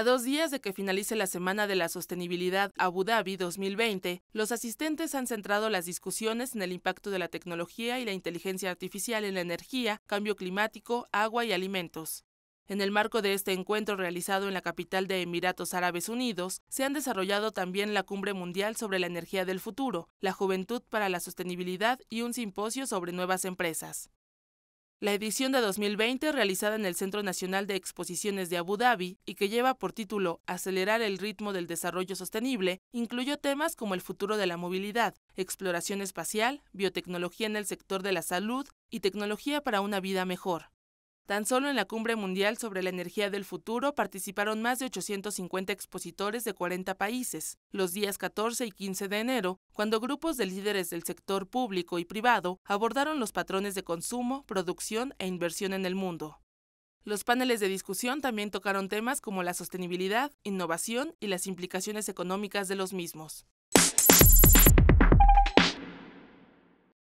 A dos días de que finalice la Semana de la Sostenibilidad Abu Dhabi 2020, los asistentes han centrado las discusiones en el impacto de la tecnología y la inteligencia artificial en la energía, cambio climático, agua y alimentos. En el marco de este encuentro realizado en la capital de Emiratos Árabes Unidos, se han desarrollado también la Cumbre Mundial sobre la Energía del Futuro, la Juventud para la Sostenibilidad y un simposio sobre nuevas empresas. La edición de 2020, realizada en el Centro Nacional de Exposiciones de Abu Dhabi y que lleva por título Acelerar el ritmo del desarrollo sostenible, incluyó temas como el futuro de la movilidad, exploración espacial, biotecnología en el sector de la salud y tecnología para una vida mejor. Tan solo en la Cumbre Mundial sobre la Energía del Futuro participaron más de 850 expositores de 40 países, los días 14 y 15 de enero, cuando grupos de líderes del sector público y privado abordaron los patrones de consumo, producción e inversión en el mundo. Los paneles de discusión también tocaron temas como la sostenibilidad, innovación y las implicaciones económicas de los mismos.